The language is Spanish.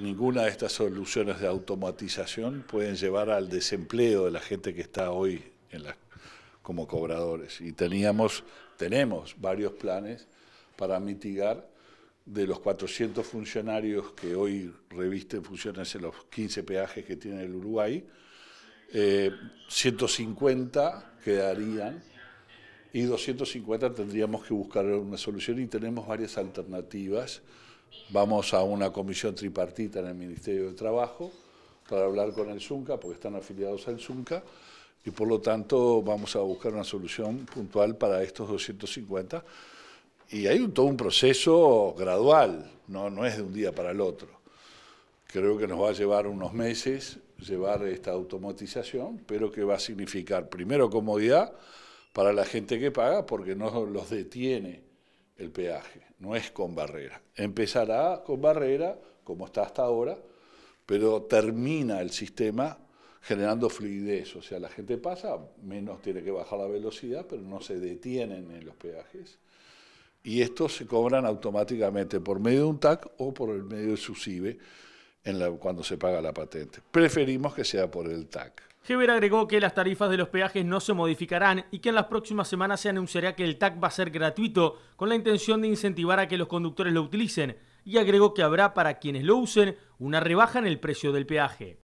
Ninguna de estas soluciones de automatización pueden llevar al desempleo de la gente que está hoy en las como cobradores. Y teníamos, tenemos varios planes para mitigar de los 400 funcionarios que hoy revisten funciones en los 15 peajes que tiene el Uruguay, 150 eh, quedarían y 250 tendríamos que buscar una solución y tenemos varias alternativas Vamos a una comisión tripartita en el Ministerio de Trabajo para hablar con el ZUNCA, porque están afiliados al ZUNCA, y por lo tanto vamos a buscar una solución puntual para estos 250. Y hay todo un proceso gradual, no, no es de un día para el otro. Creo que nos va a llevar unos meses llevar esta automatización, pero que va a significar primero comodidad para la gente que paga, porque no los detiene el peaje, no es con barrera. Empezará con barrera, como está hasta ahora, pero termina el sistema generando fluidez, o sea, la gente pasa, menos tiene que bajar la velocidad, pero no se detienen en los peajes. Y estos se cobran automáticamente por medio de un TAC o por el medio de su e en cuando se paga la patente. Preferimos que sea por el TAC. Heber agregó que las tarifas de los peajes no se modificarán y que en las próximas semanas se anunciará que el TAC va a ser gratuito con la intención de incentivar a que los conductores lo utilicen y agregó que habrá para quienes lo usen una rebaja en el precio del peaje.